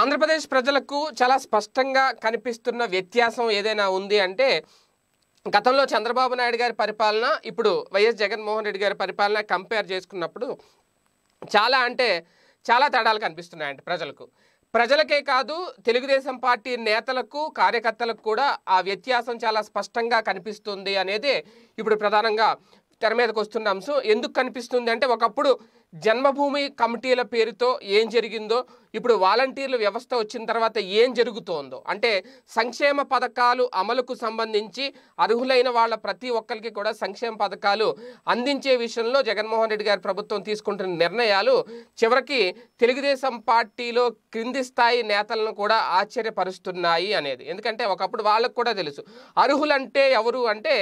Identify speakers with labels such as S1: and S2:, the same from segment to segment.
S1: ఆంధ్రప్రదేశ్ ప్రజలకు చాలా స్పష్టంగా కనిపిస్తున్న వ్యత్యాసం ఏదైనా ఉంది అంటే గతంలో చంద్రబాబు నాయుడు గారి పరిపాలన ఇప్పుడు వైఎస్ జగన్మోహన్ రెడ్డి గారి పరిపాలన కంపేర్ చేసుకున్నప్పుడు చాలా అంటే చాలా తేడాలు కనిపిస్తున్నాయండి ప్రజలకు ప్రజలకే కాదు తెలుగుదేశం పార్టీ నేతలకు కార్యకర్తలకు కూడా ఆ వ్యత్యాసం చాలా స్పష్టంగా కనిపిస్తుంది అనేది ఇప్పుడు ప్రధానంగా తెర మీదకి వస్తున్న అంశం ఎందుకు కనిపిస్తుంది అంటే ఒకప్పుడు జన్మభూమి కమిటీల పేరుతో ఏం జరిగిందో ఇప్పుడు వాలంటీర్ల వ్యవస్థ వచ్చిన తర్వాత ఏం జరుగుతోందో అంటే సంక్షేమ పథకాలు అమలుకు సంబంధించి అర్హులైన వాళ్ళ ప్రతి ఒక్కరికి కూడా సంక్షేమ పథకాలు అందించే విషయంలో జగన్మోహన్ రెడ్డి గారి ప్రభుత్వం తీసుకుంటున్న నిర్ణయాలు చివరికి తెలుగుదేశం పార్టీలో క్రింది స్థాయి నేతలను కూడా ఆశ్చర్యపరుస్తున్నాయి అనేది ఎందుకంటే ఒకప్పుడు వాళ్ళకు కూడా తెలుసు అర్హులంటే ఎవరు అంటే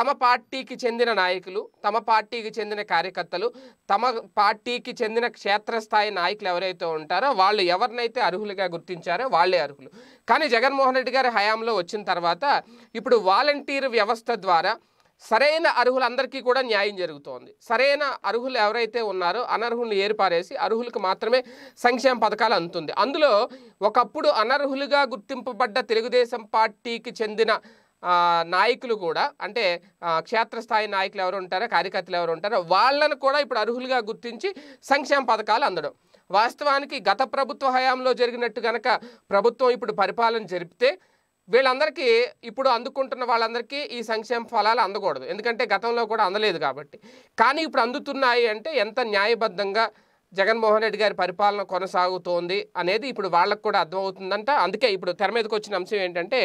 S1: తమ పార్టీకి చెందిన నాయకులు తమ పార్టీకి చెందిన కార్యకర్తలు తమ పార్టీకి చెందిన క్షేత్రస్థాయి నాయకులు ఎవరైతే ఉంటారో వాళ్ళు ఎవరినైతే అర్హులుగా గుర్తించారో వాళ్ళే అర్హులు కానీ జగన్మోహన్ రెడ్డి గారి హయాంలో వచ్చిన తర్వాత ఇప్పుడు వాలంటీర్ వ్యవస్థ ద్వారా సరైన అర్హులందరికీ కూడా న్యాయం జరుగుతోంది సరైన అర్హులు ఎవరైతే ఉన్నారో అనర్హులను ఏర్పారేసి అర్హులకు మాత్రమే సంక్షేమ పథకాలు అందుతుంది అందులో ఒకప్పుడు అనర్హులుగా గుర్తింపబడ్డ తెలుగుదేశం పార్టీకి చెందిన నాయకులు కూడా అంటే క్షేత్రస్థాయి నాయకులు ఎవరు ఉంటారో కార్యకర్తలు ఎవరు ఉంటారో వాళ్ళను కూడా ఇప్పుడు అర్హులుగా గుర్తించి సంక్షేమ పథకాలు అందడం వాస్తవానికి గత ప్రభుత్వ హయాంలో జరిగినట్టు కనుక ప్రభుత్వం ఇప్పుడు పరిపాలన జరిపితే వీళ్ళందరికీ ఇప్పుడు అందుకుంటున్న వాళ్ళందరికీ ఈ సంక్షేమ ఫలాలు అందకూడదు ఎందుకంటే గతంలో కూడా అందలేదు కాబట్టి కానీ ఇప్పుడు అందుతున్నాయి అంటే ఎంత న్యాయబద్ధంగా జగన్మోహన్ రెడ్డి గారి పరిపాలన కొనసాగుతోంది అనేది ఇప్పుడు వాళ్ళకు కూడా అర్థమవుతుందంట అందుకే ఇప్పుడు తెర మీదకి వచ్చిన అంశం ఏంటంటే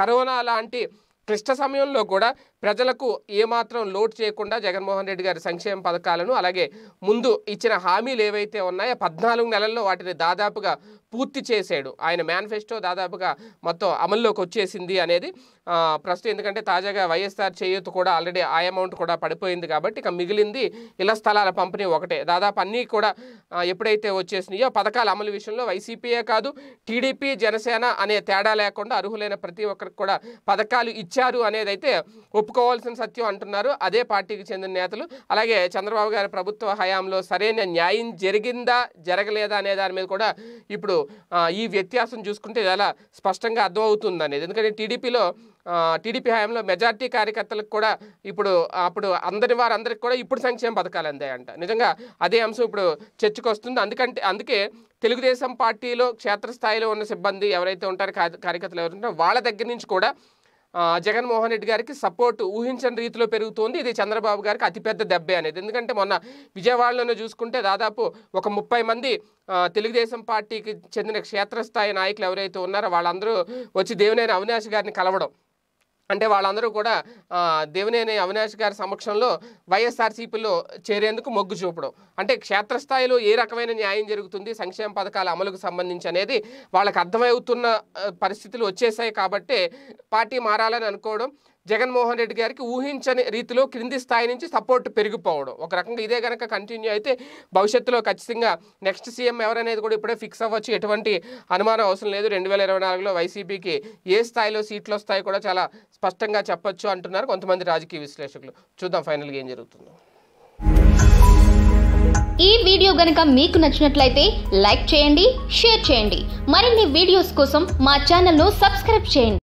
S1: కరోనా లాంటి క్లిష్ట సమయంలో కూడా ప్రజలకు ఏమాత్రం లోటు చేయకుండా జగన్మోహన్ రెడ్డి గారి సంక్షేమ పథకాలను అలాగే ముందు ఇచ్చిన హామీలు ఏవైతే ఉన్నాయో పద్నాలుగు నెలల్లో వాటిని దాదాపుగా పూర్తి చేశాడు ఆయన మేనిఫెస్టో దాదాపుగా మొత్తం అమల్లోకి వచ్చేసింది అనేది ప్రస్తుతం ఎందుకంటే తాజాగా వైఎస్ఆర్ చేయూత కూడా ఆల్రెడీ ఆ అమౌంట్ కూడా పడిపోయింది కాబట్టి ఇక మిగిలింది ఇళ్ల స్థలాల పంపిణీ ఒకటే దాదాపు అన్నీ కూడా ఎప్పుడైతే వచ్చేసినాయో పథకాల అమలు విషయంలో వైసీపీయే కాదు టీడీపీ జనసేన అనే తేడా లేకుండా అర్హులైన ప్రతి ఒక్కరికి కూడా పథకాలు ఇచ్చారు అనేది అయితే ఒప్పుకోవాల్సిన సత్యం అంటున్నారు అదే పార్టీకి చెందిన నేతలు అలాగే చంద్రబాబు గారి ప్రభుత్వ హయాంలో సరైన న్యాయం జరిగిందా జరగలేదా అనే దాని మీద కూడా ఇప్పుడు ఈ వ్యత్యాసం చూసుకుంటే చాలా స్పష్టంగా అర్థమవుతుంది అనేది ఎందుకంటే టీడీపీలో టీడీపీ హయాంలో మెజార్టీ కార్యకర్తలకు కూడా ఇప్పుడు అప్పుడు అందరి వారందరికి కూడా ఇప్పుడు సంక్షేమ పథకాలు అందాయంట నిజంగా అదే అంశం ఇప్పుడు చర్చకు వస్తుంది అందుకంటే అందుకే తెలుగుదేశం పార్టీలో క్షేత్రస్థాయిలో ఉన్న సిబ్బంది ఎవరైతే ఉంటారో కార్యకర్తలు ఎవరు ఉంటారో వాళ్ళ దగ్గర నుంచి కూడా జగన్మోహన్ రెడ్డి గారికి సపోర్ట్ ఊహించని రీతిలో పెరుగుతోంది ఇది చంద్రబాబు గారికి అతిపెద్ద దెబ్బే అనేది ఎందుకంటే మొన్న విజయవాడలోనే చూసుకుంటే దాదాపు ఒక ముప్పై మంది తెలుగుదేశం పార్టీకి చెందిన క్షేత్రస్థాయి నాయకులు ఎవరైతే ఉన్నారో వాళ్ళందరూ వచ్చి దేవినేని అవినాష్ గారిని కలవడం అంటే వాళ్ళందరూ కూడా దేవినేని అవినాష్ గారి సమక్షంలో వైఎస్ఆర్సీపీలో చేరేందుకు మొగ్గు చూపడం అంటే క్షేత్రస్థాయిలో ఏ రకమైన న్యాయం జరుగుతుంది సంక్షేమ పథకాల అమలుకు సంబంధించి అనేది వాళ్ళకి అర్థమవుతున్న పరిస్థితులు వచ్చేసాయి కాబట్టి పార్టీ మారాలని అనుకోవడం జగన్మోహన్ రెడ్డి గారికి ఊహించని రీతిలో క్రింది స్థాయి నుంచి సపోర్ట్ పెరిగిపోవడం ఒక రకంగా ఇదే కనుక కంటిన్యూ అయితే భవిష్యత్తులో ఖచ్చితంగా నెక్స్ట్ సీఎం ఎవరనేది కూడా ఇప్పుడే ఫిక్స్ అవ్వచ్చు ఎటువంటి అనుమానం అవసరం లేదు రెండు వేల ఇరవై నాలుగులో వైసీపీకి ఏ స్థాయిలో సీట్లు వస్తాయి కూడా చాలా స్పష్టంగా చెప్పొచ్చు అంటున్నారు కొంతమంది రాజకీయ విశ్లేషకులు చూద్దాం ఫైనల్గా ఏం జరుగుతుందో ఈ వీడియో గనక మీకు నచ్చినట్లయితే లైక్ చేయండి షేర్ చేయండి మరిన్ని వీడియోస్ కోసం మా ఛానల్ను సబ్స్క్రైబ్ చేయండి